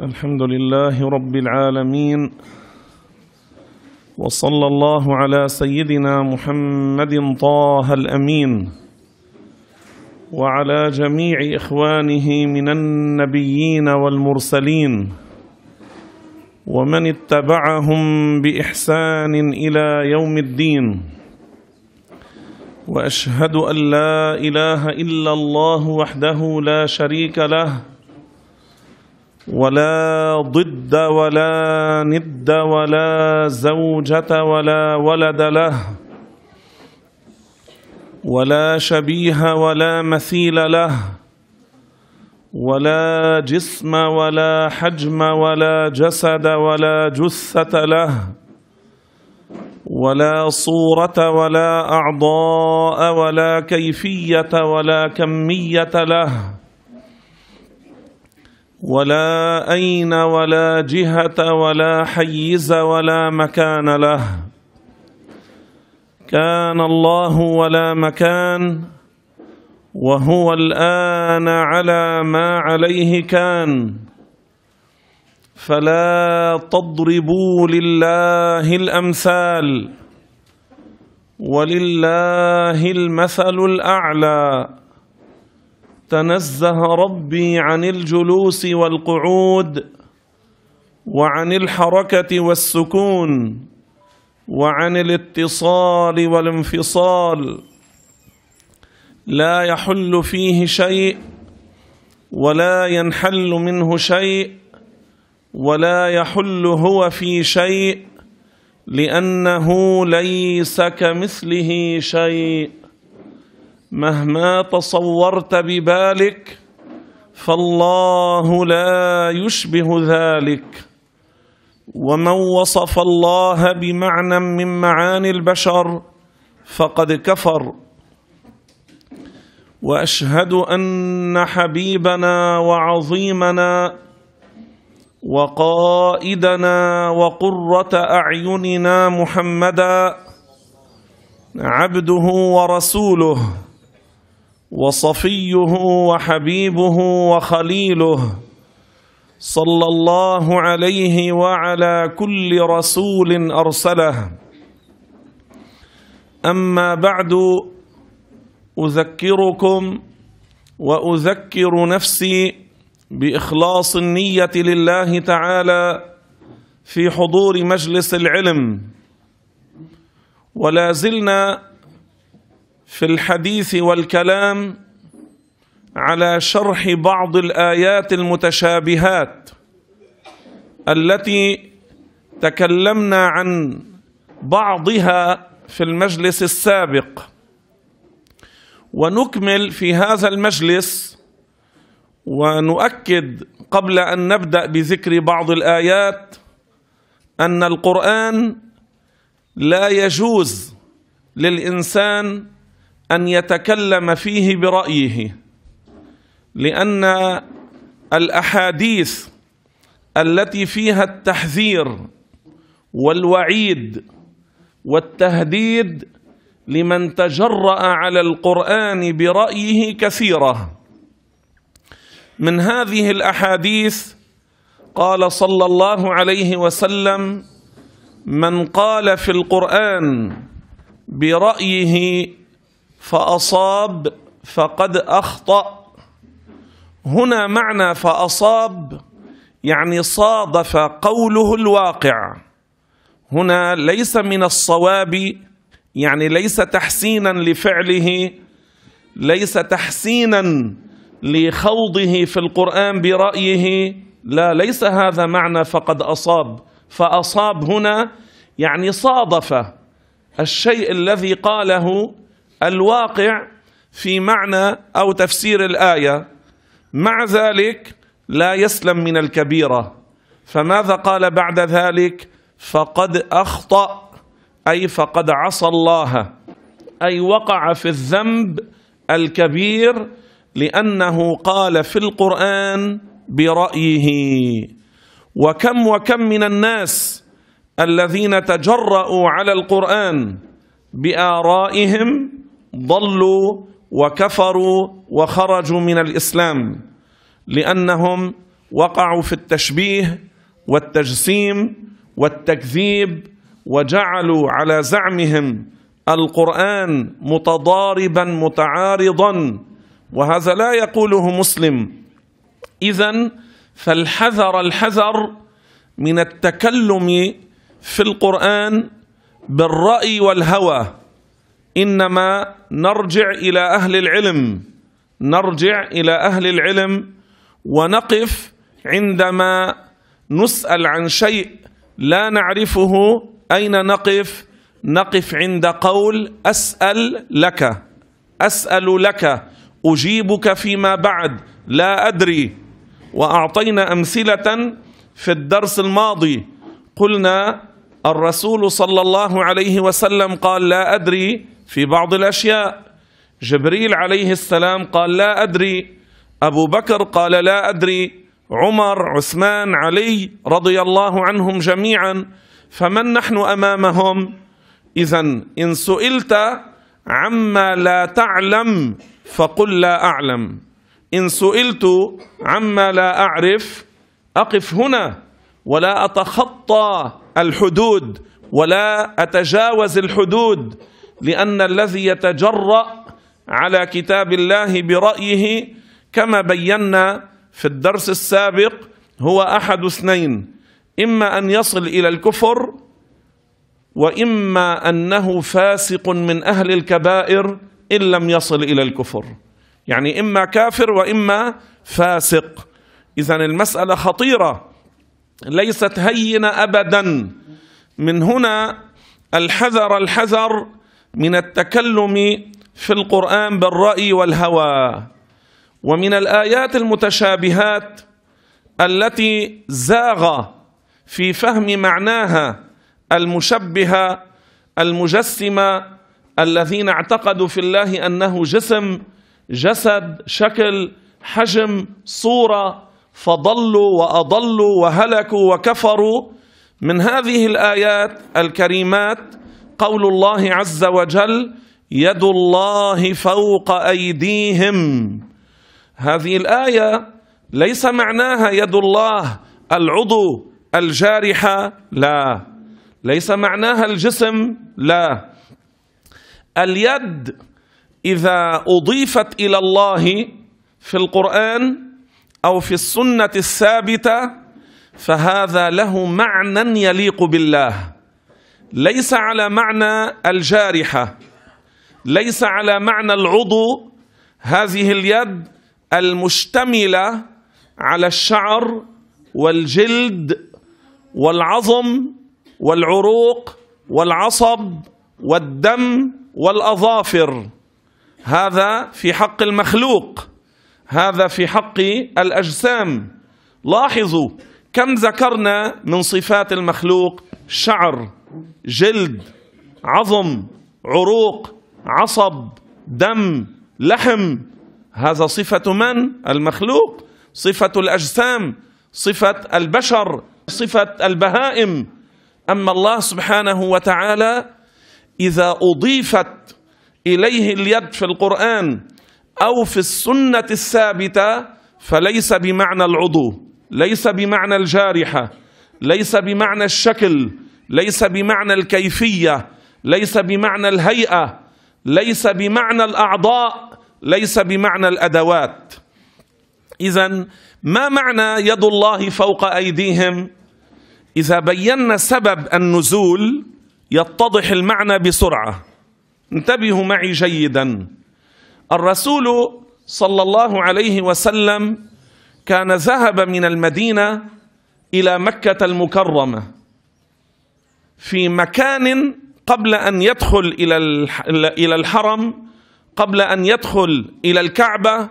الحمد لله رب العالمين وصلى الله على سيدنا محمد طه الأمين وعلى جميع إخوانه من النبيين والمرسلين ومن اتبعهم بإحسان إلى يوم الدين وأشهد أن لا إله إلا الله وحده لا شريك له ولا ضد ولا ند ولا زوجة ولا ولد له ولا شبيه ولا مثيل له ولا جسم ولا حجم ولا جسد ولا جثة له ولا صورة ولا أعضاء ولا كيفية ولا كمية له ولا أين ولا جهة ولا حيز ولا مكان له كان الله ولا مكان وهو الآن على ما عليه كان فلا تضربوا لله الأمثال ولله المثل الأعلى تنزه ربي عن الجلوس والقعود وعن الحركه والسكون وعن الاتصال والانفصال لا يحل فيه شيء ولا ينحل منه شيء ولا يحل هو في شيء لانه ليس كمثله شيء مهما تصورت ببالك فالله لا يشبه ذلك ومن وصف الله بمعنى من معاني البشر فقد كفر واشهد ان حبيبنا وعظيمنا وقائدنا وقره اعيننا محمدا عبده ورسوله وصفيه وحبيبه وخليله صلى الله عليه وعلى كل رسول ارسله اما بعد اذكركم واذكر نفسي باخلاص النيه لله تعالى في حضور مجلس العلم ولا زلنا في الحديث والكلام على شرح بعض الآيات المتشابهات التي تكلمنا عن بعضها في المجلس السابق ونكمل في هذا المجلس ونؤكد قبل أن نبدأ بذكر بعض الآيات أن القرآن لا يجوز للإنسان أن يتكلم فيه برأيه لأن الأحاديث التي فيها التحذير والوعيد والتهديد لمن تجرأ على القرآن برأيه كثيرة من هذه الأحاديث قال صلى الله عليه وسلم من قال في القرآن برأيه فأصاب فقد أخطأ هنا معنى فأصاب يعني صادف قوله الواقع هنا ليس من الصواب يعني ليس تحسينا لفعله ليس تحسينا لخوضه في القرآن برأيه لا ليس هذا معنى فقد أصاب فأصاب هنا يعني صادف الشيء الذي قاله الواقع في معنى أو تفسير الآية مع ذلك لا يسلم من الكبيرة فماذا قال بعد ذلك فقد أخطأ أي فقد عصى الله أي وقع في الذنب الكبير لأنه قال في القرآن برأيه وكم وكم من الناس الذين تجرأوا على القرآن بآرائهم ضلوا وكفروا وخرجوا من الاسلام لانهم وقعوا في التشبيه والتجسيم والتكذيب وجعلوا على زعمهم القران متضاربا متعارضا وهذا لا يقوله مسلم اذا فالحذر الحذر من التكلم في القران بالراي والهوى إنما نرجع إلى أهل العلم نرجع إلى أهل العلم ونقف عندما نسأل عن شيء لا نعرفه أين نقف نقف عند قول أسأل لك أسأل لك أجيبك فيما بعد لا أدري وأعطينا أمثلة في الدرس الماضي قلنا الرسول صلى الله عليه وسلم قال لا أدري في بعض الأشياء جبريل عليه السلام قال لا أدري أبو بكر قال لا أدري عمر عثمان علي رضي الله عنهم جميعا فمن نحن أمامهم إذا إن سئلت عما لا تعلم فقل لا أعلم إن سئلت عما لا أعرف أقف هنا ولا أتخطى الحدود ولا أتجاوز الحدود لأن الذي يتجرأ على كتاب الله برأيه كما بينا في الدرس السابق هو أحد اثنين إما أن يصل إلى الكفر وإما أنه فاسق من أهل الكبائر إن لم يصل إلى الكفر يعني إما كافر وإما فاسق إذا المسألة خطيرة ليست هينة أبدا من هنا الحذر الحذر من التكلم في القرآن بالرأي والهوى ومن الآيات المتشابهات التي زاغ في فهم معناها المشبهة المجسمة الذين اعتقدوا في الله أنه جسم جسد شكل حجم صورة فضلوا وأضلوا وهلكوا وكفروا من هذه الآيات الكريمات قول الله عز وجل يد الله فوق أيديهم هذه الآية ليس معناها يد الله العضو الجارحة لا ليس معناها الجسم لا اليد إذا أضيفت إلى الله في القرآن أو في السنة الثابتة فهذا له معنى يليق بالله ليس على معنى الجارحة ليس على معنى العضو هذه اليد المشتملة على الشعر والجلد والعظم والعروق والعصب والدم والأظافر هذا في حق المخلوق هذا في حق الأجسام لاحظوا كم ذكرنا من صفات المخلوق شعر جلد عظم عروق عصب دم لحم هذا صفة من؟ المخلوق صفة الأجسام صفة البشر صفة البهائم أما الله سبحانه وتعالى إذا أضيفت إليه اليد في القرآن أو في السنة الثابتة فليس بمعنى العضو ليس بمعنى الجارحة ليس بمعنى الشكل ليس بمعنى الكيفية ليس بمعنى الهيئة ليس بمعنى الأعضاء ليس بمعنى الأدوات إذا ما معنى يد الله فوق أيديهم إذا بينا سبب النزول يتضح المعنى بسرعة انتبهوا معي جيدا الرسول صلى الله عليه وسلم كان ذهب من المدينة إلى مكة المكرمة في مكان قبل أن يدخل إلى الحرم قبل أن يدخل إلى الكعبة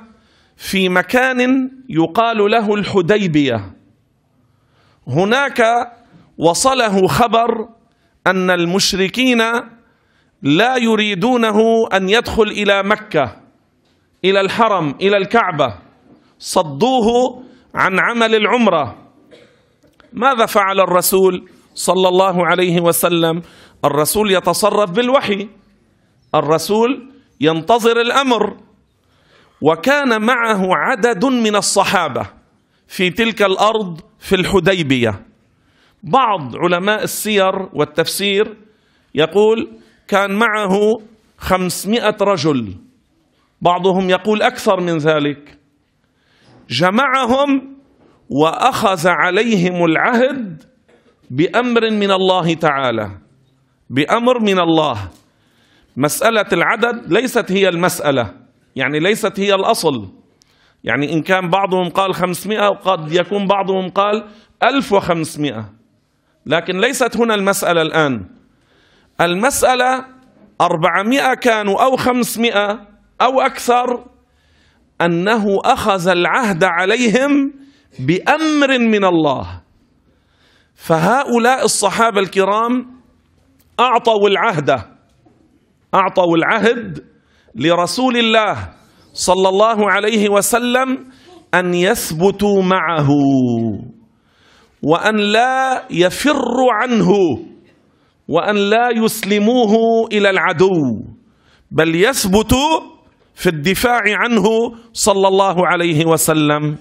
في مكان يقال له الحديبية هناك وصله خبر أن المشركين لا يريدونه أن يدخل إلى مكة إلى الحرم إلى الكعبة صدوه عن عمل العمرة ماذا فعل الرسول؟ صلى الله عليه وسلم الرسول يتصرف بالوحي الرسول ينتظر الأمر وكان معه عدد من الصحابة في تلك الأرض في الحديبية بعض علماء السير والتفسير يقول كان معه خمسمائة رجل بعضهم يقول أكثر من ذلك جمعهم وأخذ عليهم العهد بأمر من الله تعالى بأمر من الله مسألة العدد ليست هي المسألة يعني ليست هي الأصل يعني إن كان بعضهم قال 500 وقد يكون بعضهم قال 1500 لكن ليست هنا المسألة الآن المسألة 400 كانوا أو 500 أو أكثر أنه أخذ العهد عليهم بأمر من الله فهؤلاء الصحابة الكرام أعطوا العهد أعطوا العهد لرسول الله صلى الله عليه وسلم أن يثبتوا معه وأن لا يفروا عنه وأن لا يسلموه إلى العدو بل يثبتوا في الدفاع عنه صلى الله عليه وسلم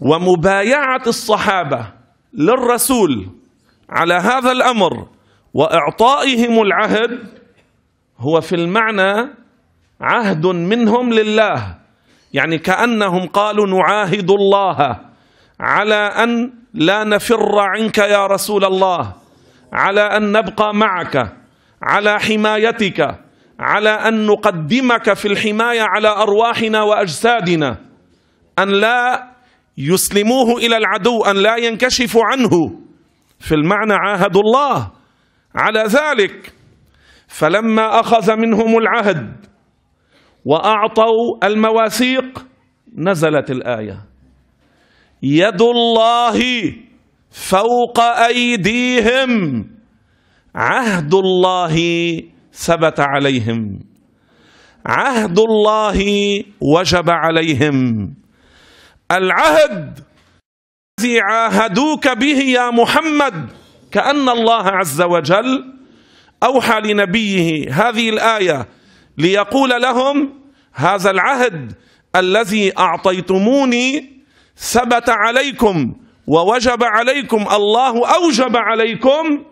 ومبايعة الصحابة للرسول على هذا الأمر وإعطائهم العهد هو في المعنى عهد منهم لله يعني كأنهم قالوا نعاهد الله على أن لا نفر عنك يا رسول الله على أن نبقى معك على حمايتك على أن نقدمك في الحماية على أرواحنا وأجسادنا أن لا يسلموه إلى العدو أن لا ينكشف عنه في المعنى عاهدوا الله على ذلك فلما أخذ منهم العهد وأعطوا المواثيق نزلت الآية يد الله فوق أيديهم عهد الله ثبت عليهم عهد الله وجب عليهم العهد الذي عاهدوك به يا محمد كأن الله عز وجل أوحى لنبيه هذه الآية ليقول لهم هذا العهد الذي أعطيتموني ثبت عليكم ووجب عليكم الله أوجب عليكم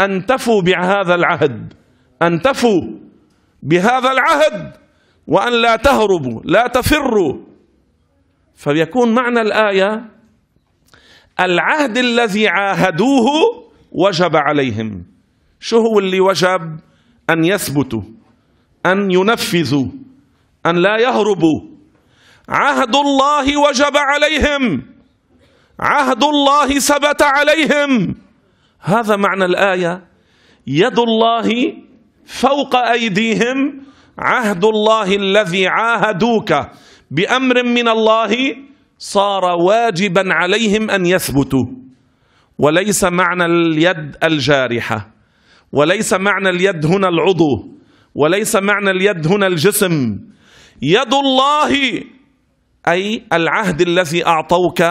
أن تفوا بهذا العهد أن تفوا بهذا العهد وأن لا تهربوا لا تفروا فبيكون معنى الآية العهد الذي عاهدوه وجب عليهم شو هو اللي وجب أن يثبتوا أن ينفذوا أن لا يهربوا عهد الله وجب عليهم عهد الله ثبت عليهم هذا معنى الآية يد الله فوق أيديهم عهد الله الذي عاهدوك بأمر من الله صار واجبا عليهم أن يثبتوا وليس معنى اليد الجارحة وليس معنى اليد هنا العضو وليس معنى اليد هنا الجسم يد الله أي العهد الذي أعطوك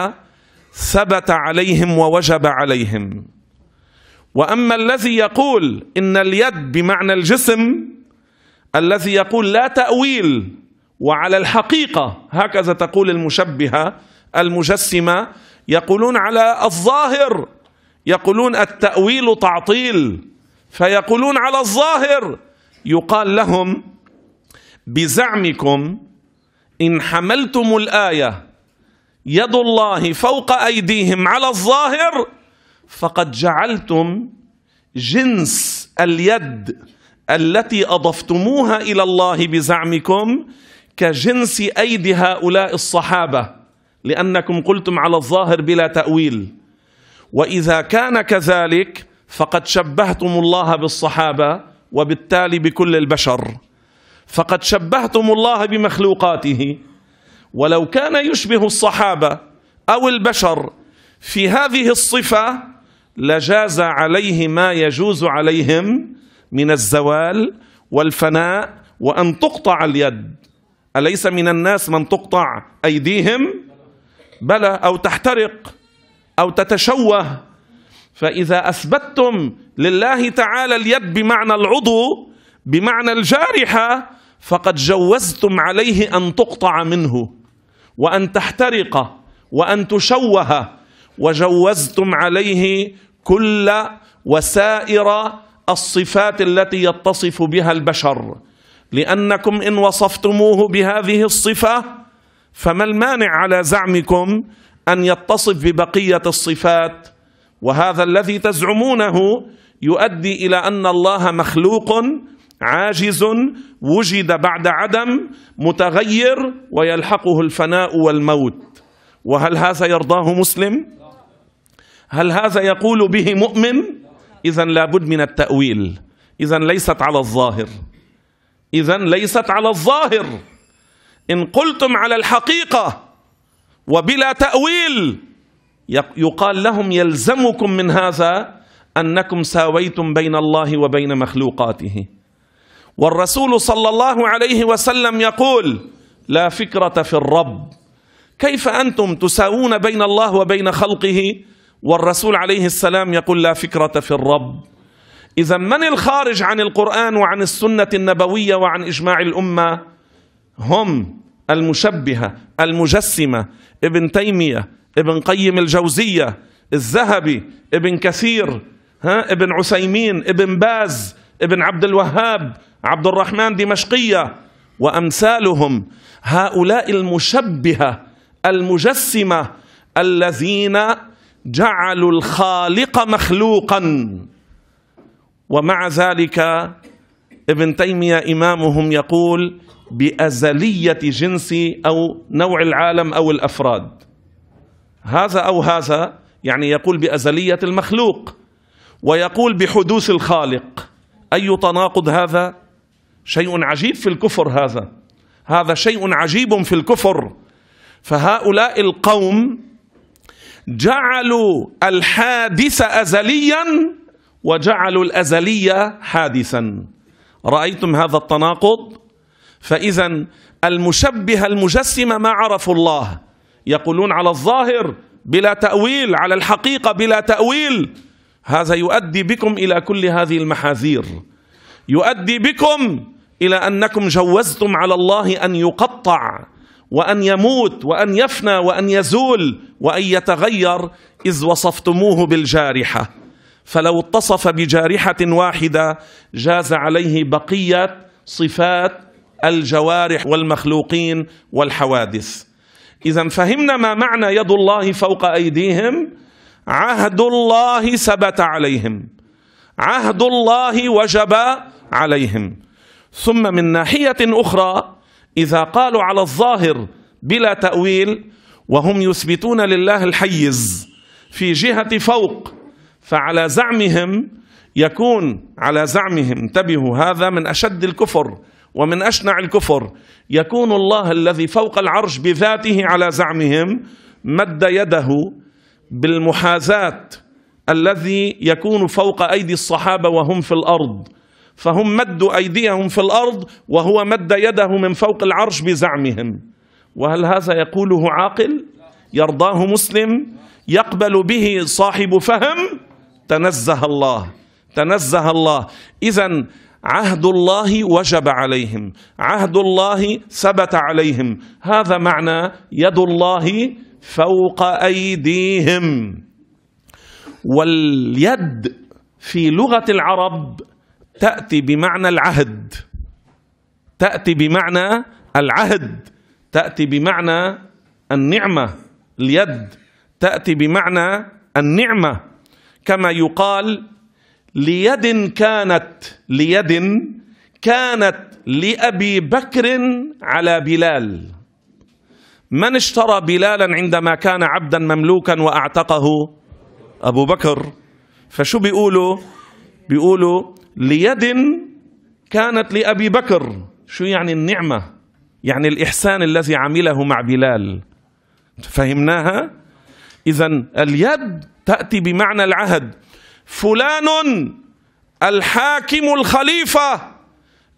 ثبت عليهم ووجب عليهم وأما الذي يقول إن اليد بمعنى الجسم الذي يقول لا تأويل وعلى الحقيقة هكذا تقول المشبهة المجسمة يقولون على الظاهر يقولون التأويل تعطيل فيقولون على الظاهر يقال لهم بزعمكم إن حملتم الآية يد الله فوق أيديهم على الظاهر فقد جعلتم جنس اليد التي أضفتموها إلى الله بزعمكم كجنس أيدي هؤلاء الصحابة لأنكم قلتم على الظاهر بلا تأويل وإذا كان كذلك فقد شبهتم الله بالصحابة وبالتالي بكل البشر فقد شبهتم الله بمخلوقاته ولو كان يشبه الصحابة أو البشر في هذه الصفة لجاز عليه ما يجوز عليهم من الزوال والفناء وأن تقطع اليد أليس من الناس من تقطع أيديهم بلى أو تحترق أو تتشوه فإذا أثبتتم لله تعالى اليد بمعنى العضو بمعنى الجارحة فقد جوزتم عليه أن تقطع منه وأن تحترق وأن تشوه وجوزتم عليه كل وسائر الصفات التي يتصف بها البشر لأنكم إن وصفتموه بهذه الصفة فما المانع على زعمكم أن يتصف ببقية الصفات وهذا الذي تزعمونه يؤدي إلى أن الله مخلوق عاجز وجد بعد عدم متغير ويلحقه الفناء والموت وهل هذا يرضاه مسلم هل هذا يقول به مؤمن إذا لابد من التأويل إذا ليست على الظاهر إذا ليست على الظاهر إن قلتم على الحقيقة وبلا تأويل يقال لهم يلزمكم من هذا أنكم ساويتم بين الله وبين مخلوقاته والرسول صلى الله عليه وسلم يقول لا فكرة في الرب كيف أنتم تساوون بين الله وبين خلقه والرسول عليه السلام يقول لا فكرة في الرب إذا من الخارج عن القرآن وعن السنة النبوية وعن إجماع الأمة هم المشبهة المجسمة ابن تيمية ابن قيم الجوزية الذهبي ابن كثير ها ابن عثيمين ابن باز ابن عبد الوهاب عبد الرحمن دمشقية وأمثالهم هؤلاء المشبهة المجسمة الذين جعلوا الخالق مخلوقا ومع ذلك ابن تيمية إمامهم يقول بأزلية جنس أو نوع العالم أو الأفراد هذا أو هذا يعني يقول بأزلية المخلوق ويقول بحدوث الخالق أي تناقض هذا شيء عجيب في الكفر هذا هذا شيء عجيب في الكفر فهؤلاء القوم جعلوا الحادث أزلياً وجعلوا الأزلية حادثا رأيتم هذا التناقض فإذا المشبه المجسم ما عرفوا الله يقولون على الظاهر بلا تأويل على الحقيقة بلا تأويل هذا يؤدي بكم إلى كل هذه المحاذير يؤدي بكم إلى أنكم جوزتم على الله أن يقطع وأن يموت وأن يفنى وأن يزول وأن يتغير إذ وصفتموه بالجارحة فلو اتصف بجارحة واحدة جاز عليه بقية صفات الجوارح والمخلوقين والحوادث إذا فهمنا ما معنى يد الله فوق أيديهم عهد الله ثبت عليهم عهد الله وجب عليهم ثم من ناحية أخرى إذا قالوا على الظاهر بلا تأويل وهم يثبتون لله الحيز في جهة فوق فعلى زعمهم يكون على زعمهم انتبهوا هذا من أشد الكفر ومن أشنع الكفر يكون الله الذي فوق العرش بذاته على زعمهم مد يده بالمحاذاة الذي يكون فوق أيدي الصحابة وهم في الأرض فهم مدوا أيديهم في الأرض وهو مد يده من فوق العرش بزعمهم وهل هذا يقوله عاقل؟ يرضاه مسلم؟ يقبل به صاحب فهم؟ تنزه الله تنزه الله إذا عهد الله وجب عليهم عهد الله ثبت عليهم هذا معنى يد الله فوق أيديهم واليد في لغة العرب تأتي بمعنى العهد تأتي بمعنى العهد تأتي بمعنى النعمة اليد تأتي بمعنى النعمة كما يقال ليد كانت ليد كانت لأبي بكر على بلال من اشترى بلالا عندما كان عبدا مملوكا وأعتقه أبو بكر فشو بيقولوا بيقولوا ليد كانت لأبي بكر شو يعني النعمة يعني الإحسان الذي عمله مع بلال فهمناها إذا اليد تأتي بمعنى العهد فلان الحاكم الخليفة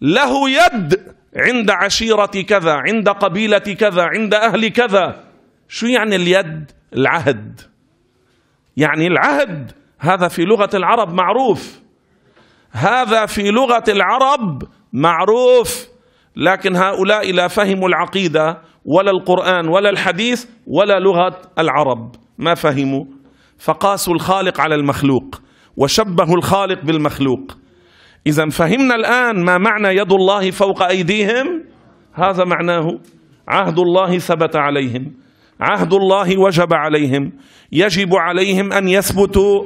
له يد عند عشيرة كذا عند قبيلة كذا عند أهل كذا شو يعني اليد العهد يعني العهد هذا في لغة العرب معروف هذا في لغة العرب معروف لكن هؤلاء لا فهموا العقيدة ولا القرآن ولا الحديث ولا لغة العرب ما فهموا فقاسوا الخالق على المخلوق وشبهوا الخالق بالمخلوق إذا فهمنا الآن ما معنى يد الله فوق أيديهم هذا معناه عهد الله ثبت عليهم عهد الله وجب عليهم يجب عليهم أن يثبتوا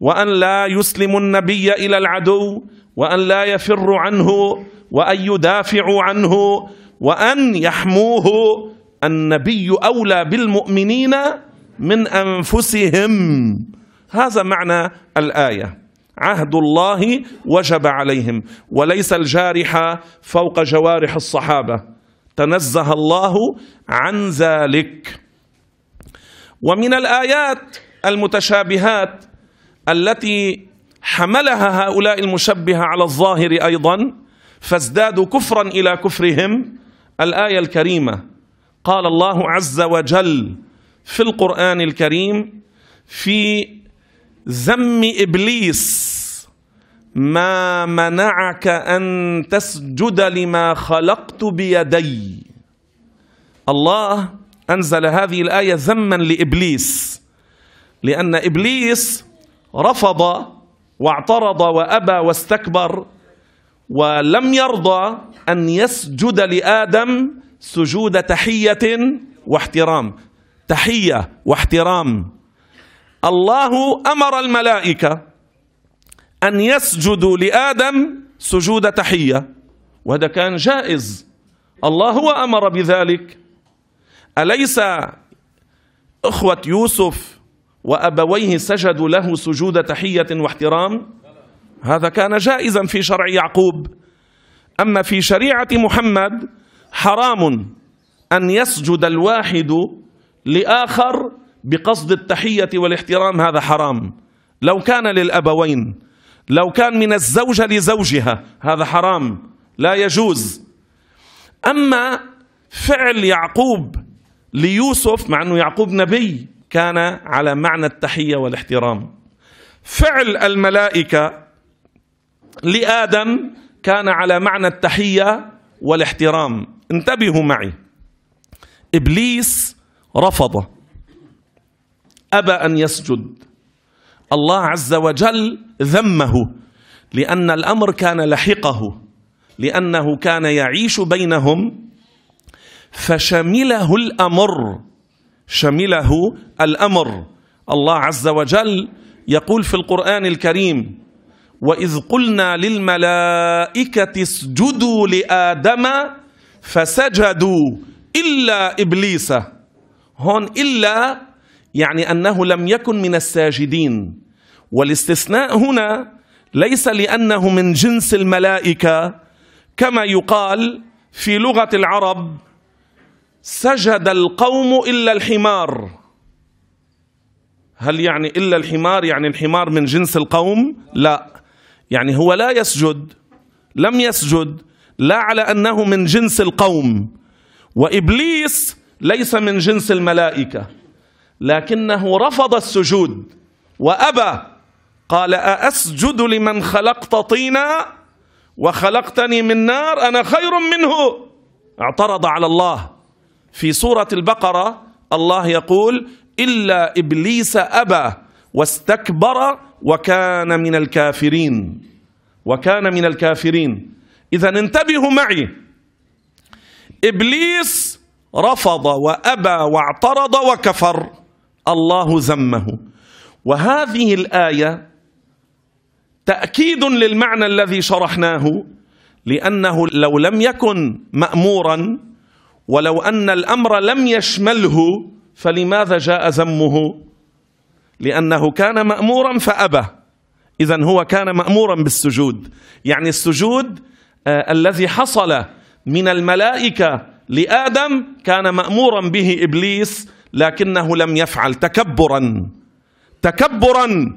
وأن لا يسلموا النبي إلى العدو وأن لا يفر عنه وأن يدافعوا عنه وأن يحموه النبي أولى بالمؤمنين من أنفسهم هذا معنى الآية عهد الله وجب عليهم وليس الجارحة فوق جوارح الصحابة تنزه الله عن ذلك ومن الآيات المتشابهات التي حملها هؤلاء المشبهة على الظاهر أيضا فازدادوا كفرا إلى كفرهم الآية الكريمة قال الله عز وجل في القرآن الكريم في ذم إبليس ما منعك أن تسجد لما خلقت بيدي الله أنزل هذه الآية ذما لإبليس لأن إبليس رفض واعترض وأبى واستكبر ولم يرضى أن يسجد لآدم سجود تحية واحترام تحية واحترام الله أمر الملائكة أن يسجدوا لآدم سجود تحية وهذا كان جائز الله هو أمر بذلك أليس أخوة يوسف وأبويه سجدوا له سجود تحية واحترام هذا كان جائزا في شرع يعقوب أما في شريعة محمد حرام أن يسجد الواحد لآخر بقصد التحية والاحترام هذا حرام لو كان للأبوين لو كان من الزوجة لزوجها هذا حرام لا يجوز أما فعل يعقوب ليوسف مع أنه يعقوب نبي كان على معنى التحية والاحترام فعل الملائكة لآدم كان على معنى التحية والاحترام انتبهوا معي إبليس رفض أبى أن يسجد الله عز وجل ذمه لأن الأمر كان لحقه لأنه كان يعيش بينهم فشمله الأمر شمله الأمر الله عز وجل يقول في القرآن الكريم وإذ قلنا للملائكة اسجدوا لآدم فسجدوا إلا إبليس هون إلا يعني أنه لم يكن من الساجدين والاستثناء هنا ليس لأنه من جنس الملائكة كما يقال في لغة العرب سجد القوم إلا الحمار هل يعني إلا الحمار يعني الحمار من جنس القوم لا يعني هو لا يسجد لم يسجد لا على أنه من جنس القوم وإبليس ليس من جنس الملائكة لكنه رفض السجود وأبى قال أأسجد لمن خلقت طينا وخلقتني من نار أنا خير منه اعترض على الله في سورة البقرة الله يقول إلا إبليس أبى واستكبر وكان من الكافرين وكان من الكافرين إذا انتبهوا معي إبليس رفض وأبى واعترض وكفر الله ذمه وهذه الآية تأكيد للمعنى الذي شرحناه لأنه لو لم يكن مأمورا ولو أن الأمر لم يشمله فلماذا جاء ذمه لأنه كان مأمورا فأبى إذا هو كان مأمورا بالسجود يعني السجود آه الذي حصل من الملائكة لآدم كان مأمورا به إبليس لكنه لم يفعل تكبرا تكبرا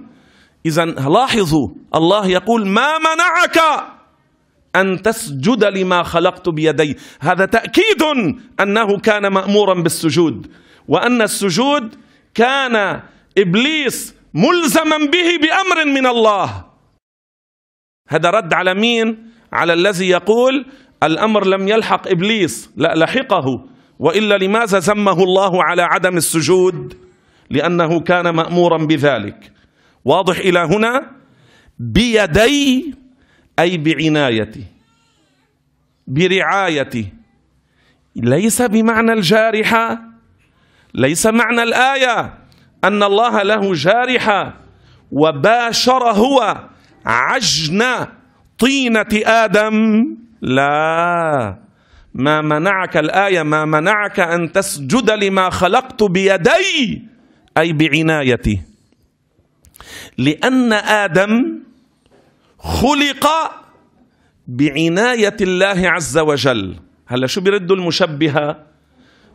إذا لاحظوا الله يقول ما منعك أن تسجد لما خلقت بيدي هذا تأكيد أنه كان مأمورا بالسجود وأن السجود كان إبليس ملزما به بأمر من الله هذا رد على مين؟ على الذي يقول الأمر لم يلحق إبليس لا لحقه وإلا لماذا زمه الله على عدم السجود لأنه كان مأمورا بذلك واضح إلى هنا بيدي أي بعنايتي برعايتي ليس بمعنى الجارحة ليس معنى الآية أن الله له جارحة وباشر هو عجن طينة آدم لا ما منعك الآية ما منعك أن تسجد لما خلقت بيدي أي بعنايتي لأن آدم خلق بعناية الله عز وجل هلا شو بيرد المشبهة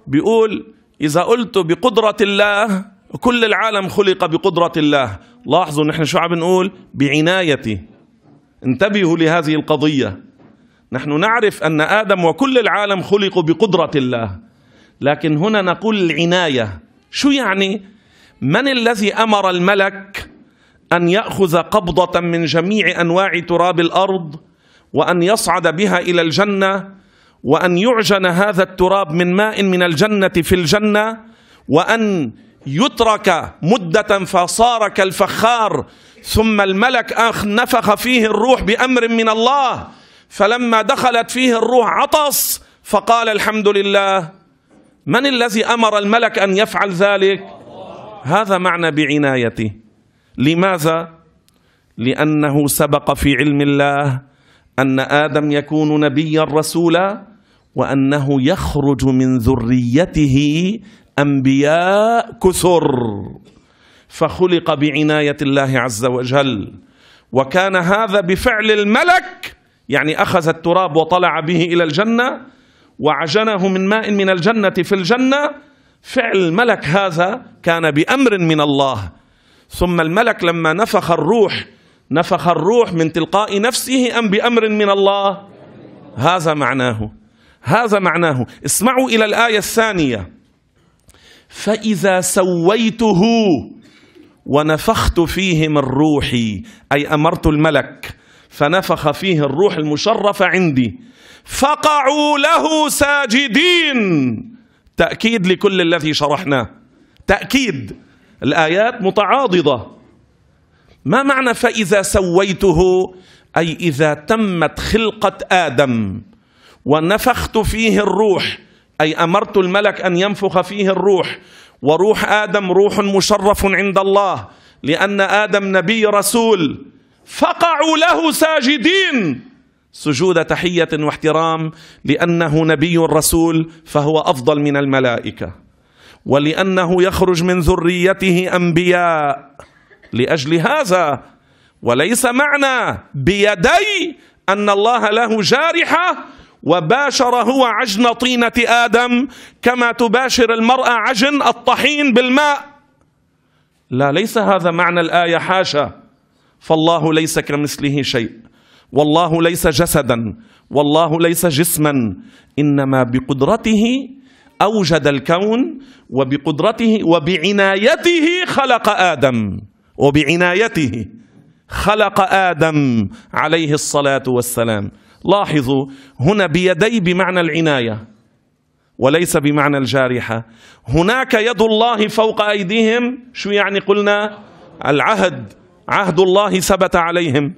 بيقول إذا قلت بقدرة الله كل العالم خلق بقدرة الله لاحظوا نحن شو عم نقول بعنايتي انتبهوا لهذه القضية نحن نعرف أن آدم وكل العالم خلقوا بقدرة الله لكن هنا نقول العناية شو يعني من الذي أمر الملك أن يأخذ قبضة من جميع أنواع تراب الأرض وأن يصعد بها إلى الجنة وأن يعجن هذا التراب من ماء من الجنة في الجنة وأن يترك مدة فصار كالفخار ثم الملك أخ نفخ فيه الروح بأمر من الله فلما دخلت فيه الروح عطس فقال الحمد لله من الذي أمر الملك أن يفعل ذلك هذا معنى بعنايته لماذا لأنه سبق في علم الله أن آدم يكون نبيا رسولا وأنه يخرج من ذريته أنبياء كثر فخلق بعناية الله عز وجل وكان هذا بفعل الملك يعني أخذ التراب وطلع به إلى الجنة وعجنه من ماء من الجنة في الجنة فعل الملك هذا كان بأمر من الله ثم الملك لما نفخ الروح نفخ الروح من تلقاء نفسه أم بأمر من الله هذا معناه هذا معناه اسمعوا إلى الآية الثانية فإذا سويته ونفخت فيه من روحي أي أمرت الملك فنفخ فيه الروح المشرفة عندي فقعوا له ساجدين تأكيد لكل الذي شرحناه تأكيد الآيات متعاضدة ما معنى فإذا سويته أي إذا تمت خلقة آدم ونفخت فيه الروح أي أمرت الملك أن ينفخ فيه الروح وروح آدم روح مشرف عند الله لأن آدم نبي رسول فقعوا له ساجدين سجود تحية واحترام لأنه نبي رسول فهو أفضل من الملائكة ولأنه يخرج من ذريته أنبياء لأجل هذا وليس معنى بيدي أن الله له جارحة وباشر هو عجن طينة آدم كما تباشر المرأة عجن الطحين بالماء لا ليس هذا معنى الآية حاشا فالله ليس كمثله شيء والله ليس جسدا والله ليس جسما انما بقدرته اوجد الكون وبقدرته وبعنايته خلق ادم وبعنايته خلق ادم عليه الصلاه والسلام لاحظوا هنا بيدي بمعنى العنايه وليس بمعنى الجارحه هناك يد الله فوق ايديهم شو يعني قلنا العهد عهد الله ثبت عليهم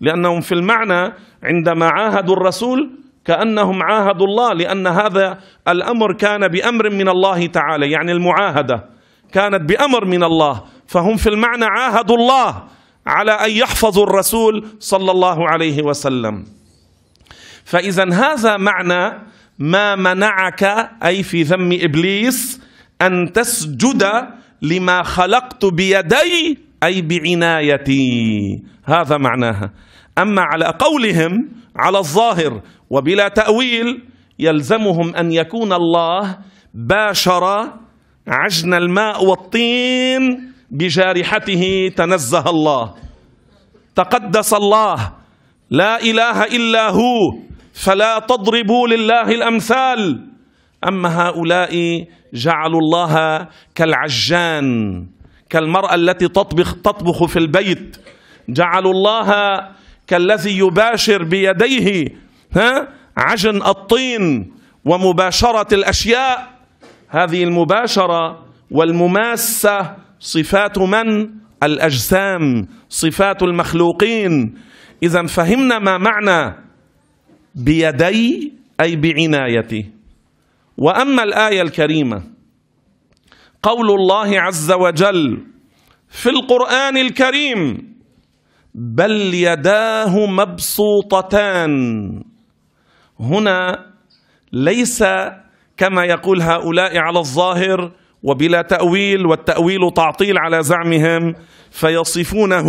لأنهم في المعنى عندما عاهدوا الرسول كأنهم عاهدوا الله لأن هذا الأمر كان بأمر من الله تعالى يعني المعاهدة كانت بأمر من الله فهم في المعنى عاهدوا الله على أن يحفظوا الرسول صلى الله عليه وسلم فإذا هذا معنى ما منعك أي في ذم إبليس أن تسجد لما خلقت بيدي أي بعنايتي هذا معناها أما على قولهم على الظاهر وبلا تأويل يلزمهم أن يكون الله باشر عجن الماء والطين بجارحته تنزه الله تقدس الله لا إله إلا هو فلا تضربوا لله الأمثال أما هؤلاء جعلوا الله كالعجان كالمرأة التي تطبخ, تطبخ في البيت جعلوا الله كالذي يباشر بيديه ها عجن الطين ومباشرة الأشياء هذه المباشرة والمماسة صفات من؟ الأجسام صفات المخلوقين إذا فهمنا ما معنى بيدي أي بعنايتي وأما الآية الكريمة قول الله عز وجل في القرآن الكريم بل يداه مبسوطتان هنا ليس كما يقول هؤلاء على الظاهر وبلا تأويل والتأويل تعطيل على زعمهم فيصفونه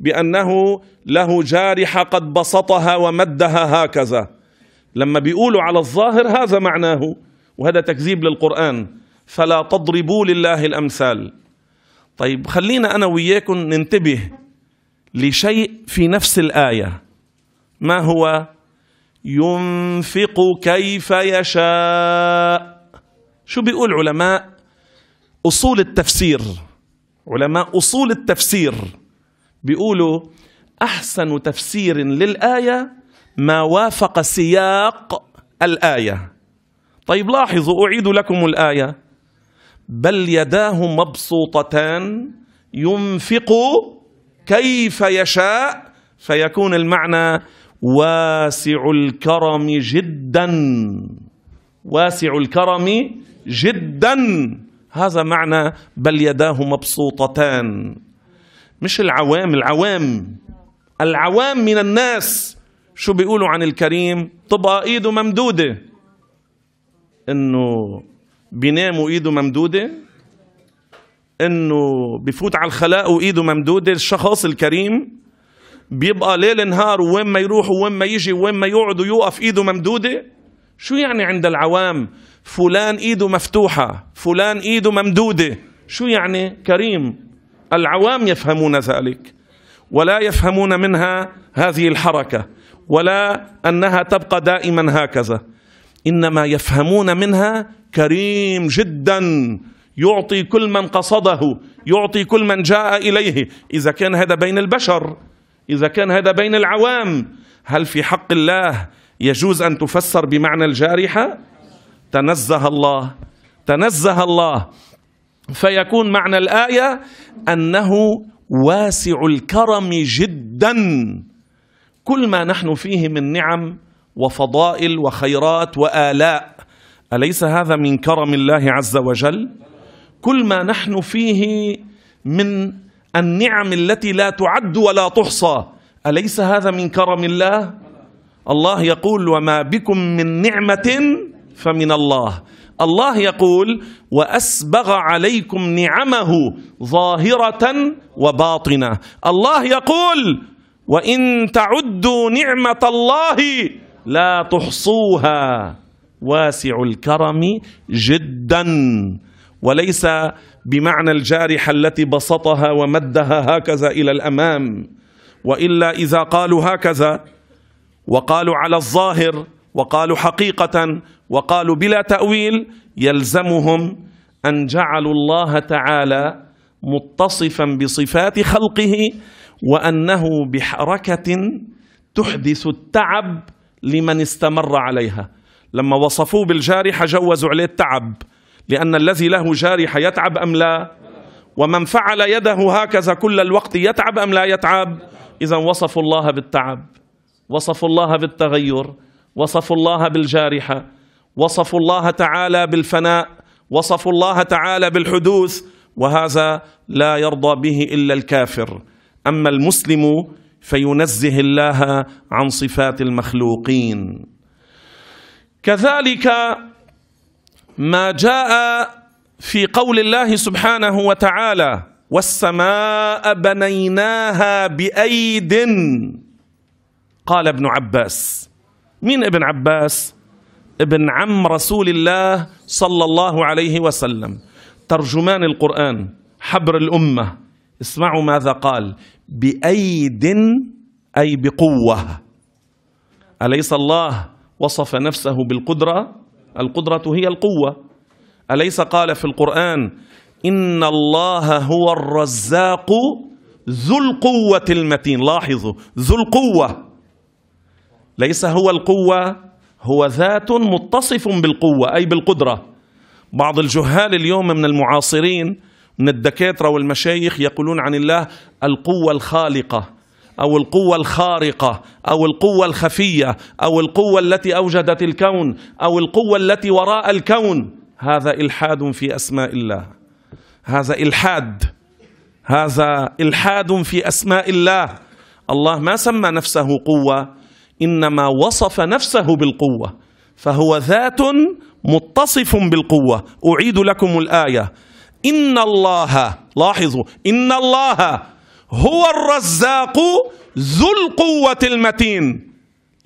بأنه له جارحة قد بسطها ومدها هكذا لما بيقولوا على الظاهر هذا معناه وهذا تكذيب للقرآن فلا تضربوا لله الأمثال طيب خلينا أنا وياكم ننتبه لشيء في نفس الآية ما هو ينفق كيف يشاء شو بيقول علماء أصول التفسير علماء أصول التفسير بيقولوا أحسن تفسير للآية ما وافق سياق الآية طيب لاحظوا أعيد لكم الآية بل يداه مبسوطتان ينفق كيف يشاء فيكون المعنى واسع الكرم جدا واسع الكرم جدا هذا معنى بل يداه مبسوطتان مش العوام العوام العوام من الناس شو بيقولوا عن الكريم تبقى ايده ممدوده انه بينام وايده ممدوده انه بفوت على الخلاء وايده ممدوده الشخص الكريم بيبقى ليل نهار وين ما يروح وين ما يجي وين ما يقعد ويوقف ايده ممدوده شو يعني عند العوام فلان ايده مفتوحه فلان ايده ممدوده شو يعني كريم العوام يفهمون ذلك ولا يفهمون منها هذه الحركه ولا انها تبقى دائما هكذا انما يفهمون منها كريم جدا يعطي كل من قصده يعطي كل من جاء إليه إذا كان هذا بين البشر إذا كان هذا بين العوام هل في حق الله يجوز أن تفسر بمعنى الجارحة تنزه الله تنزه الله فيكون معنى الآية أنه واسع الكرم جدا كل ما نحن فيه من نعم وفضائل وخيرات وآلاء أليس هذا من كرم الله عز وجل كل ما نحن فيه من النعم التي لا تعد ولا تحصى أليس هذا من كرم الله الله يقول وما بكم من نعمة فمن الله الله يقول وأسبغ عليكم نعمه ظاهرة وباطنة الله يقول وإن تعدوا نعمة الله لا تحصوها واسع الكرم جدا وليس بمعنى الجارحه التي بسطها ومدها هكذا الى الامام والا اذا قالوا هكذا وقالوا على الظاهر وقالوا حقيقه وقالوا بلا تاويل يلزمهم ان جعلوا الله تعالى متصفا بصفات خلقه وانه بحركه تحدث التعب لمن استمر عليها لما وصفوه بالجارحة جوزوا عليه التعب لأن الذي له جارحة يتعب أم لا ومن فعل يده هكذا كل الوقت يتعب أم لا يتعب إذا وصفوا الله بالتعب وصفوا الله بالتغير وصفوا الله بالجارحة وصفوا الله تعالى بالفناء وصفوا الله تعالى بالحدوث وهذا لا يرضى به إلا الكافر أما المسلم فينزه الله عن صفات المخلوقين كذلك ما جاء في قول الله سبحانه وتعالى والسماء بنيناها بأيد قال ابن عباس مين ابن عباس ابن عم رسول الله صلى الله عليه وسلم ترجمان القرآن حبر الأمة اسمعوا ماذا قال بأيد أي بقوة أليس الله وصف نفسه بالقدرة القدرة هي القوة أليس قال في القرآن إن الله هو الرزاق ذو القوة المتين لاحظوا ذو القوة ليس هو القوة هو ذات متصف بالقوة أي بالقدرة بعض الجهال اليوم من المعاصرين من الدكاترة والمشايخ يقولون عن الله القوة الخالقة أو القوة الخارقة أو القوة الخفية أو القوة التي أوجدت الكون أو القوة التي وراء الكون هذا إلحاد في أسماء الله هذا إلحاد هذا إلحاد في أسماء الله الله ما سمى نفسه قوة إنما وصف نفسه بالقوة فهو ذات متصف بالقوة أعيد لكم الآية إن الله لاحظوا إن الله هو الرزاق ذو القوة المتين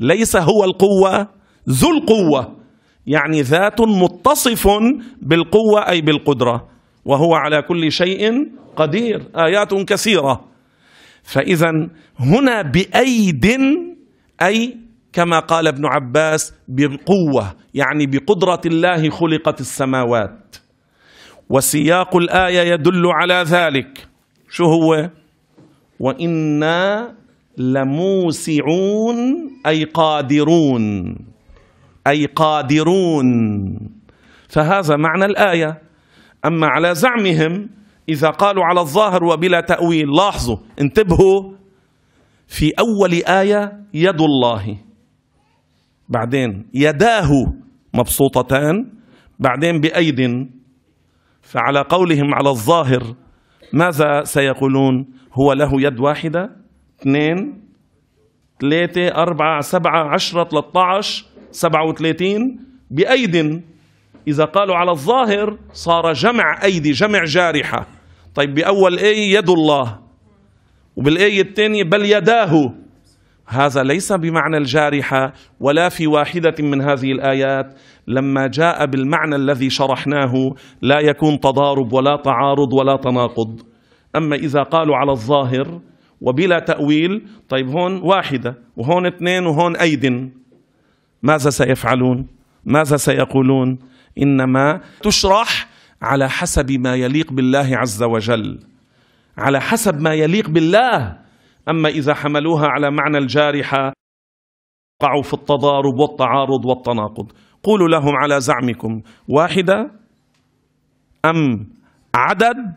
ليس هو القوة ذو القوة يعني ذات متصف بالقوة أي بالقدرة وهو على كل شيء قدير آيات كثيرة فإذا هنا بأيد أي كما قال ابن عباس بقوة يعني بقدرة الله خلقت السماوات وسياق الآية يدل على ذلك شو هو؟ وإنا لموسعون أي قادرون أي قادرون فهذا معنى الآية أما على زعمهم إذا قالوا على الظاهر وبلا تأويل لاحظوا انتبهوا في أول آية يد الله بعدين يداه مبسوطتان بعدين بأيد فعلى قولهم على الظاهر ماذا سيقولون هو له يد واحدة اثنين ثلاثة أربعة سبعة عشرة 13 سبعة وثلاثين بأيد إذا قالوا على الظاهر صار جمع أيدي جمع جارحة طيب بأول آية يد الله وبالآية الثانية بل يداه هذا ليس بمعنى الجارحة ولا في واحدة من هذه الآيات لما جاء بالمعنى الذي شرحناه لا يكون تضارب ولا تعارض ولا تناقض أما إذا قالوا على الظاهر وبلا تأويل طيب هون واحدة وهون اثنين وهون أيد ماذا سيفعلون ماذا سيقولون إنما تشرح على حسب ما يليق بالله عز وجل على حسب ما يليق بالله أما إذا حملوها على معنى الجارحة وقعوا في التضارب والتعارض والتناقض أقول لهم على زعمكم واحدة أم عدد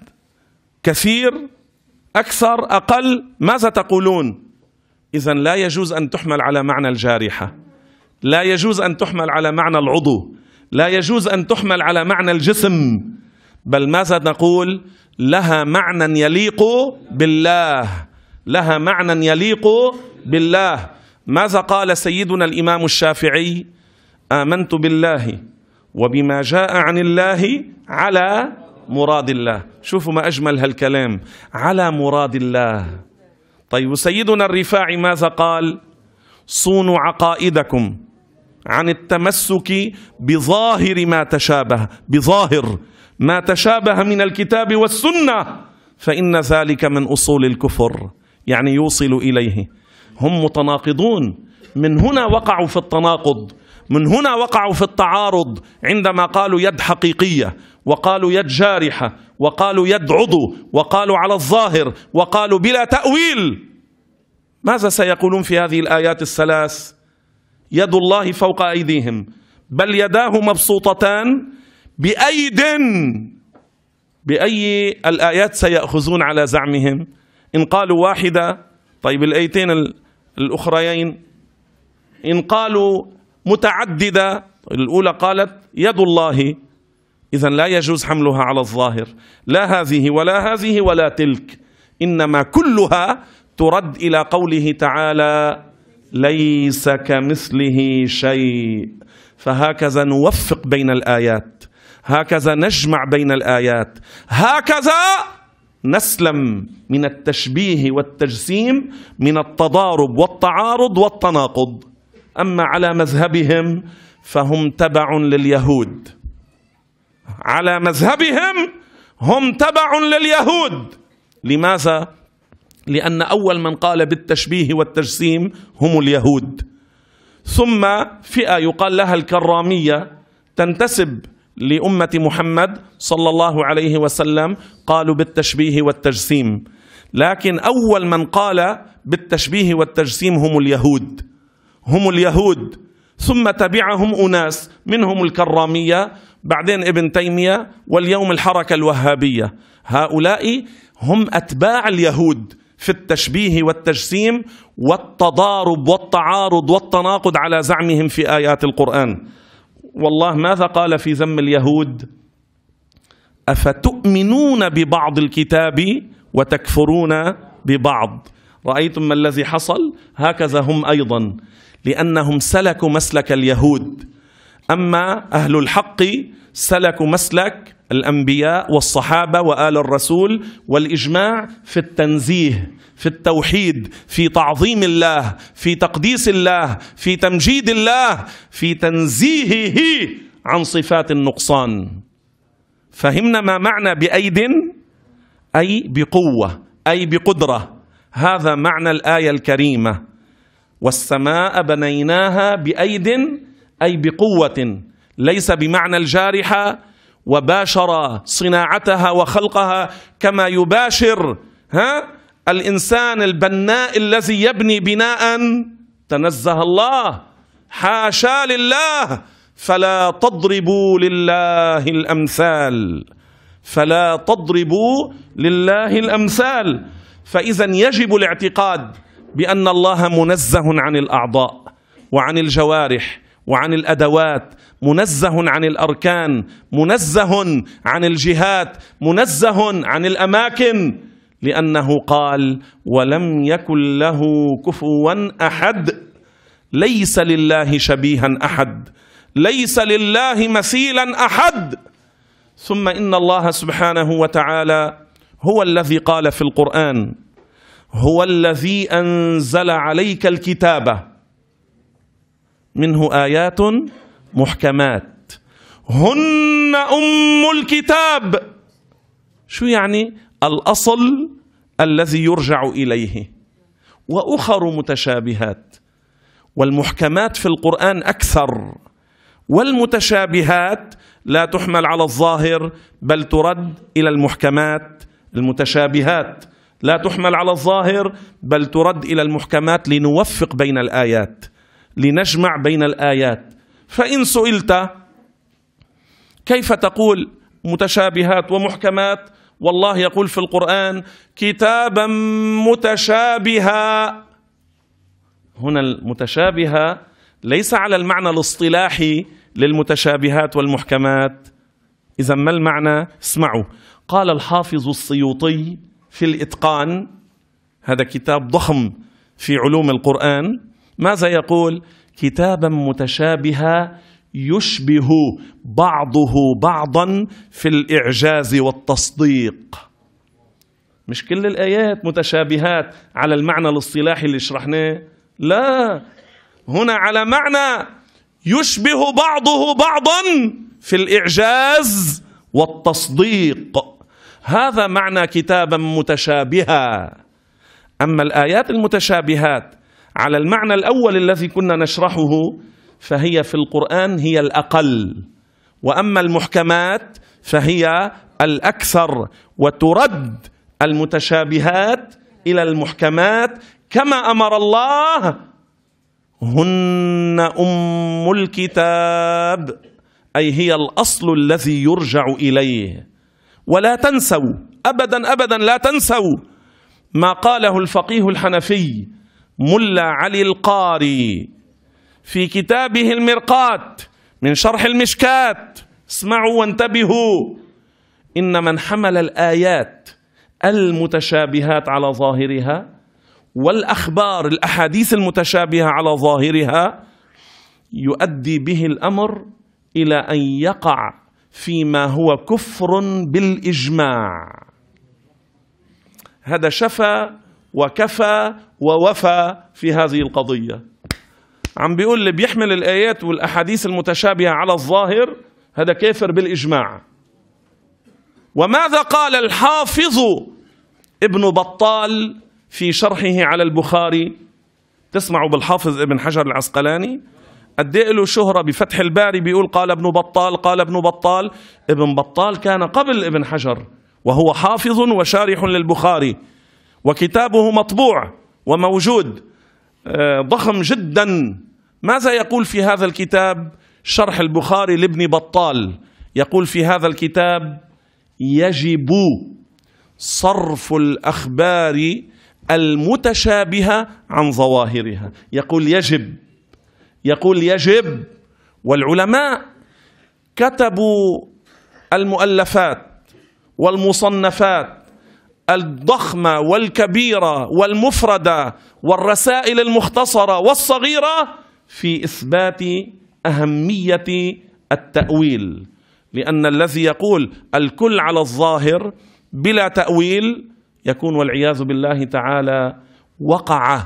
كثير أكثر أقل ماذا تقولون إذا لا يجوز أن تحمل على معنى الجارحة لا يجوز أن تحمل على معنى العضو لا يجوز أن تحمل على معنى الجسم بل ماذا نقول لها معنى يليق بالله لها معنى يليق بالله ماذا قال سيدنا الإمام الشافعي آمنت بالله وبما جاء عن الله على مراد الله شوفوا ما أجمل هالكلام على مراد الله طيب سيدنا الرفاعي ماذا قال صونوا عقائدكم عن التمسك بظاهر ما تشابه بظاهر ما تشابه من الكتاب والسنة فإن ذلك من أصول الكفر يعني يوصل إليه هم متناقضون من هنا وقعوا في التناقض من هنا وقعوا في التعارض عندما قالوا يد حقيقية وقالوا يد جارحة وقالوا يد عضو وقالوا على الظاهر وقالوا بلا تأويل ماذا سيقولون في هذه الآيات الثلاث يد الله فوق أيديهم بل يداه مبسوطتان بأيد بأي الآيات سيأخذون على زعمهم إن قالوا واحدة طيب الآيتين الأخريين إن قالوا متعددة الأولى قالت يد الله إذا لا يجوز حملها على الظاهر لا هذه ولا هذه ولا تلك إنما كلها ترد إلى قوله تعالى ليس كمثله شيء فهكذا نوفق بين الآيات هكذا نجمع بين الآيات هكذا نسلم من التشبيه والتجسيم من التضارب والتعارض والتناقض أما على مذهبهم فهم تبع لليهود على مذهبهم هم تبع لليهود لماذا؟ لأن أول من قال بالتشبيه والتجسيم هم اليهود ثم فئة يقال لها الكرامية تنتسب لأمة محمد صلى الله عليه وسلم قالوا بالتشبيه والتجسيم لكن أول من قال بالتشبيه والتجسيم هم اليهود هم اليهود ثم تبعهم أناس منهم الكرامية بعدين ابن تيمية واليوم الحركة الوهابية هؤلاء هم أتباع اليهود في التشبيه والتجسيم والتضارب والتعارض والتناقض على زعمهم في آيات القرآن والله ماذا قال في ذم اليهود أفتؤمنون ببعض الكتاب وتكفرون ببعض رأيتم ما الذي حصل هكذا هم أيضا لأنهم سلكوا مسلك اليهود أما أهل الحق سلكوا مسلك الأنبياء والصحابة وآل الرسول والإجماع في التنزيه في التوحيد في تعظيم الله في تقديس الله في تمجيد الله في تنزيهه عن صفات النقصان فهمنا ما معنى بأيد أي بقوة أي بقدرة هذا معنى الآية الكريمة والسماء بنيناها بأيد أي بقوة ليس بمعنى الجارحة وباشر صناعتها وخلقها كما يباشر ها الإنسان البناء الذي يبني بناء تنزه الله حاشا لله فلا تضربوا لله الأمثال فلا تضربوا لله الأمثال فإذا يجب الاعتقاد بأن الله منزه عن الأعضاء وعن الجوارح وعن الادوات منزه عن الاركان منزه عن الجهات منزه عن الاماكن لانه قال ولم يكن له كفوا احد ليس لله شبيها احد ليس لله مثيلا احد ثم ان الله سبحانه وتعالى هو الذي قال في القران هو الذي أنزل عليك الكتاب منه آيات محكمات هن أم الكتاب شو يعني الأصل الذي يرجع إليه وأخر متشابهات والمحكمات في القرآن أكثر والمتشابهات لا تحمل على الظاهر بل ترد إلى المحكمات المتشابهات لا تحمل على الظاهر بل ترد إلى المحكمات لنوفق بين الآيات لنجمع بين الآيات فإن سئلت كيف تقول متشابهات ومحكمات والله يقول في القرآن كتابا متشابها هنا المتشابهة ليس على المعنى الاصطلاحي للمتشابهات والمحكمات إذا ما المعنى؟ اسمعوا قال الحافظ السيوطي في الإتقان هذا كتاب ضخم في علوم القرآن ماذا يقول كتابا متشابها يشبه بعضه بعضا في الإعجاز والتصديق مش كل الآيات متشابهات على المعنى الاصطلاحي اللي شرحناه لا هنا على معنى يشبه بعضه بعضا في الإعجاز والتصديق هذا معنى كتابا متشابها أما الآيات المتشابهات على المعنى الأول الذي كنا نشرحه فهي في القرآن هي الأقل وأما المحكمات فهي الأكثر وترد المتشابهات إلى المحكمات كما أمر الله هن أم الكتاب أي هي الأصل الذي يرجع إليه ولا تنسوا أبدا أبدا لا تنسوا ما قاله الفقيه الحنفي ملا علي القاري في كتابه المرقات من شرح المشكات اسمعوا وانتبهوا إن من حمل الآيات المتشابهات على ظاهرها والأخبار الأحاديث المتشابهة على ظاهرها يؤدي به الأمر إلى أن يقع فيما هو كفر بالاجماع هذا شفى وكفى ووفى في هذه القضيه عم بيقول اللي بيحمل الايات والاحاديث المتشابهه على الظاهر هذا كافر بالاجماع وماذا قال الحافظ ابن بطال في شرحه على البخاري تسمعوا بالحافظ ابن حجر العسقلاني قد إيه له شهرة بفتح الباري بيقول قال ابن بطال قال ابن بطال ابن بطال كان قبل ابن حجر وهو حافظ وشارح للبخاري وكتابه مطبوع وموجود آه، ضخم جدا ماذا يقول في هذا الكتاب شرح البخاري لابن بطال يقول في هذا الكتاب يجب صرف الأخبار المتشابهة عن ظواهرها يقول يجب يقول يجب والعلماء كتبوا المؤلفات والمصنفات الضخمة والكبيرة والمفردة والرسائل المختصرة والصغيرة في إثبات أهمية التأويل لأن الذي يقول الكل على الظاهر بلا تأويل يكون والعياذ بالله تعالى وقع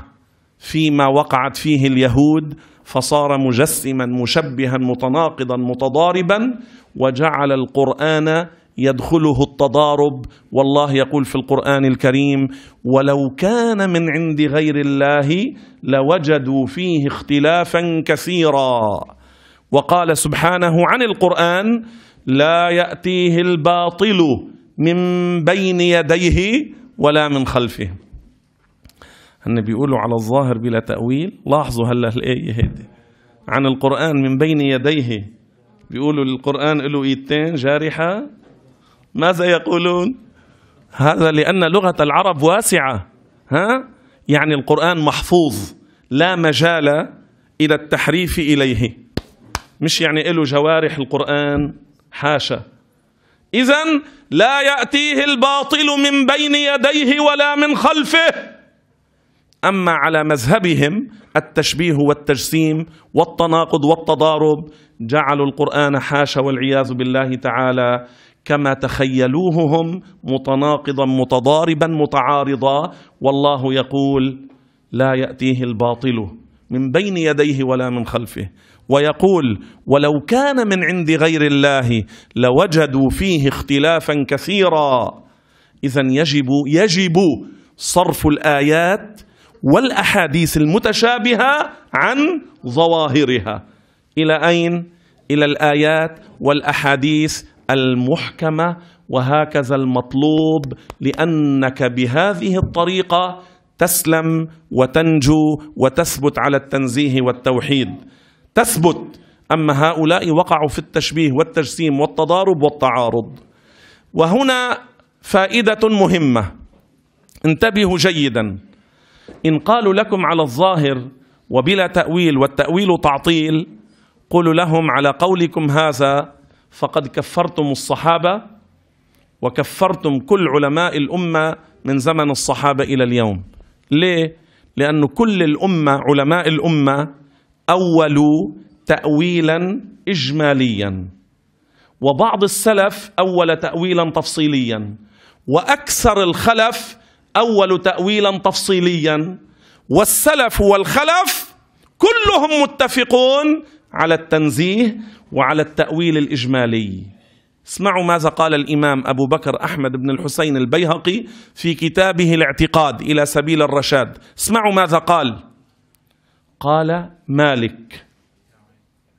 فيما وقعت فيه اليهود فصار مجسما مشبها متناقضا متضاربا وجعل القران يدخله التضارب والله يقول في القران الكريم ولو كان من عند غير الله لوجدوا فيه اختلافا كثيرا وقال سبحانه عن القران لا ياتيه الباطل من بين يديه ولا من خلفه هن بيقولوا على الظاهر بلا تاويل لاحظوا هلا الايه هيدي عن القران من بين يديه بيقولوا القران له ايدتين جارحه ماذا يقولون هذا لان لغه العرب واسعه ها يعني القران محفوظ لا مجال الى التحريف اليه مش يعني له جوارح القران حاشا اذا لا ياتيه الباطل من بين يديه ولا من خلفه أما على مذهبهم التشبيه والتجسيم والتناقض والتضارب جعلوا القرآن حاشا والعياذ بالله تعالى كما تخيلوه هم متناقضا متضاربا متعارضا والله يقول لا يأتيه الباطل من بين يديه ولا من خلفه ويقول ولو كان من عند غير الله لوجدوا فيه اختلافا كثيرا إذا يجب يجب صرف الآيات والأحاديث المتشابهة عن ظواهرها إلى أين؟ إلى الآيات والأحاديث المحكمة وهكذا المطلوب لأنك بهذه الطريقة تسلم وتنجو وتثبت على التنزيه والتوحيد تثبت أما هؤلاء وقعوا في التشبيه والتجسيم والتضارب والتعارض وهنا فائدة مهمة انتبهوا جيداً إن قالوا لكم على الظاهر وبلا تأويل والتأويل تعطيل قولوا لهم على قولكم هذا فقد كفرتم الصحابة وكفرتم كل علماء الأمة من زمن الصحابة إلى اليوم ليه؟ لأن كل الأمة علماء الأمة أولوا تأويلا إجماليا وبعض السلف أول تأويلا تفصيليا وأكثر الخلف أول تأويلا تفصيليا والسلف والخلف كلهم متفقون على التنزيه وعلى التأويل الإجمالي اسمعوا ماذا قال الإمام أبو بكر أحمد بن الحسين البيهقي في كتابه الاعتقاد إلى سبيل الرشاد اسمعوا ماذا قال قال مالك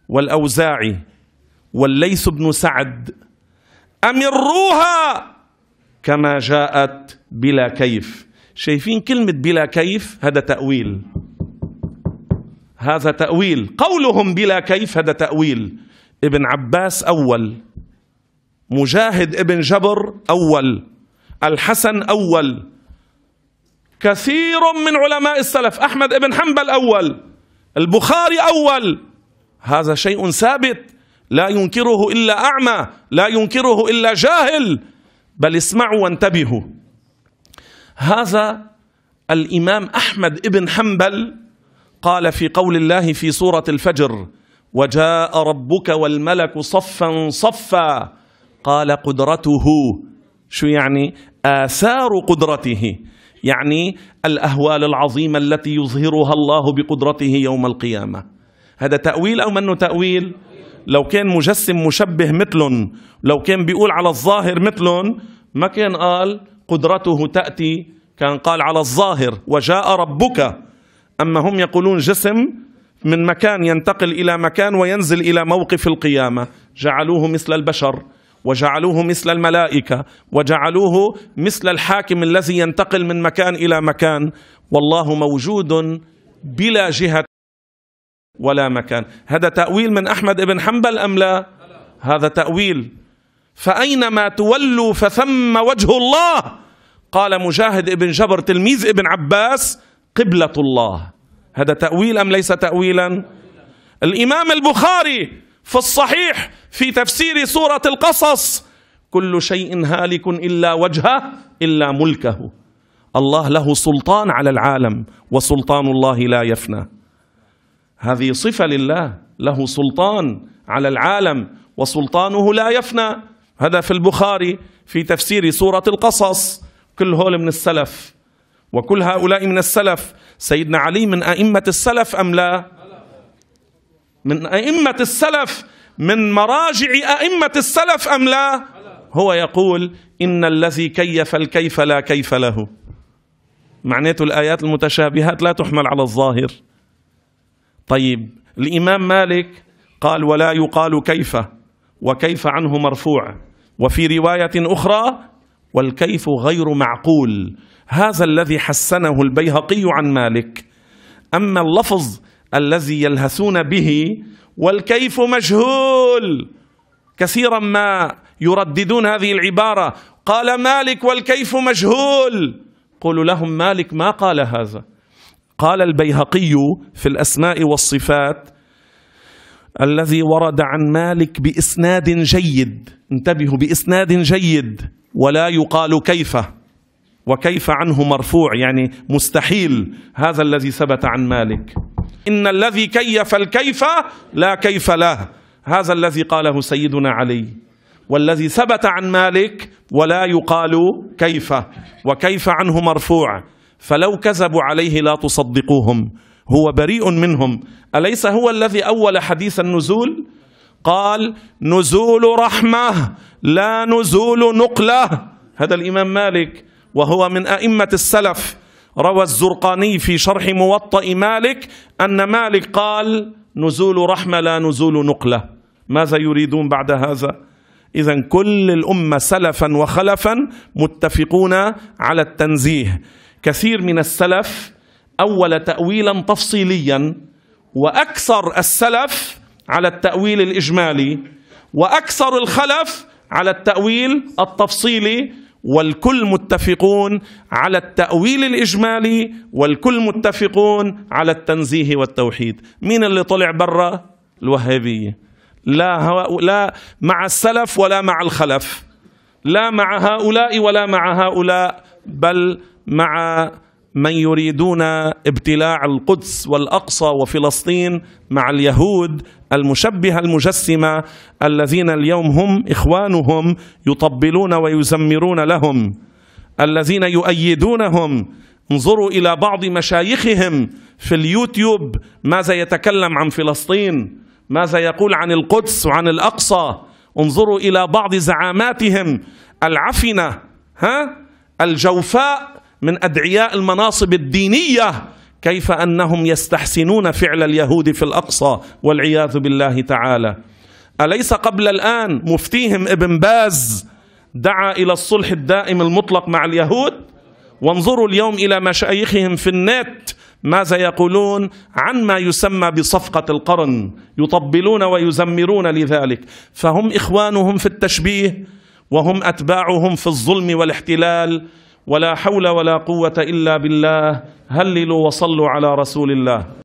والأوزاعي والليث بن سعد أمروها كما جاءت بلا كيف شايفين كلمة بلا كيف هذا تأويل هذا تأويل قولهم بلا كيف هذا تأويل ابن عباس أول مجاهد ابن جبر أول الحسن أول كثير من علماء السلف أحمد ابن حنبل أول البخاري أول هذا شيء ثابت لا ينكره إلا أعمى لا ينكره إلا جاهل بل اسمعوا وانتبهوا هذا الإمام أحمد ابن حنبل قال في قول الله في سورة الفجر وجاء ربك والملك صفا صفا قال قدرته شو يعني آثار قدرته يعني الأهوال العظيمة التي يظهرها الله بقدرته يوم القيامة هذا تأويل أو منه تأويل لو كان مجسم مشبه مثلهم لو كان بيقول على الظاهر مثلهم ما كان قال قدرته تأتي كان قال على الظاهر وجاء ربك أما هم يقولون جسم من مكان ينتقل إلى مكان وينزل إلى موقف القيامة جعلوه مثل البشر وجعلوه مثل الملائكة وجعلوه مثل الحاكم الذي ينتقل من مكان إلى مكان والله موجود بلا جهة ولا مكان هذا تأويل من أحمد بن حنبل أم لا هذا تأويل فأينما تولوا فثم وجه الله قال مجاهد ابن جبر تلميذ ابن عباس قبلة الله هذا تأويل أم ليس تأويلا الإمام البخاري في الصحيح في تفسير سورة القصص كل شيء هالك إلا وجهه إلا ملكه الله له سلطان على العالم وسلطان الله لا يفنى هذه صفة لله له سلطان على العالم وسلطانه لا يفنى هذا في البخاري في تفسير سورة القصص كل هول من السلف وكل هؤلاء من السلف سيدنا علي من أئمة السلف أم لا من أئمة السلف من مراجع أئمة السلف أم لا هو يقول إن الذي كيف الكيف لا كيف له معناته الآيات المتشابهات لا تحمل على الظاهر طيب الإمام مالك قال ولا يقال كيف وكيف عنه مرفوع وفي رواية أخرى والكيف غير معقول هذا الذي حسنه البيهقي عن مالك أما اللفظ الذي يلهثون به والكيف مجهول كثيرا ما يرددون هذه العبارة قال مالك والكيف مجهول قولوا لهم مالك ما قال هذا قال البيهقي في الأسماء والصفات الذي ورد عن مالك بإسناد جيد انتبهوا بإسناد جيد ولا يقال كيف وكيف عنه مرفوع يعني مستحيل هذا الذي ثبت عن مالك إن الذي كيف الكيف لا كيف له هذا الذي قاله سيدنا علي والذي ثبت عن مالك ولا يقال كيف وكيف عنه مرفوع فلو كذبوا عليه لا تصدقوهم هو بريء منهم أليس هو الذي أول حديث النزول قال نزول رحمة لا نزول نقلة هذا الإمام مالك وهو من أئمة السلف روى الزرقاني في شرح موطأ مالك أن مالك قال نزول رحمة لا نزول نقلة ماذا يريدون بعد هذا إذا كل الأمة سلفا وخلفا متفقون على التنزيه كثير من السلف أول تأويلا تفصيليا وأكثر السلف على التأويل الإجمالي وأكثر الخلف على التأويل التفصيلي والكل متفقون على التأويل الإجمالي والكل متفقون على التنزيه والتوحيد مين اللي طلع برا الوهابية لا, لا مع السلف ولا مع الخلف لا مع هؤلاء ولا مع هؤلاء بل مع من يريدون ابتلاع القدس والاقصى وفلسطين مع اليهود المشبهه المجسمه الذين اليوم هم اخوانهم يطبلون ويزمرون لهم الذين يؤيدونهم انظروا الى بعض مشايخهم في اليوتيوب ماذا يتكلم عن فلسطين ماذا يقول عن القدس وعن الاقصى انظروا الى بعض زعاماتهم العفنه ها الجوفاء من ادعياء المناصب الدينيه كيف انهم يستحسنون فعل اليهود في الاقصى والعياذ بالله تعالى اليس قبل الان مفتيهم ابن باز دعا الى الصلح الدائم المطلق مع اليهود وانظروا اليوم الى مشايخهم في النت ماذا يقولون عن ما يسمى بصفقة القرن يطبلون ويزمرون لذلك فهم إخوانهم في التشبيه وهم أتباعهم في الظلم والاحتلال ولا حول ولا قوة إلا بالله هللوا وصلوا على رسول الله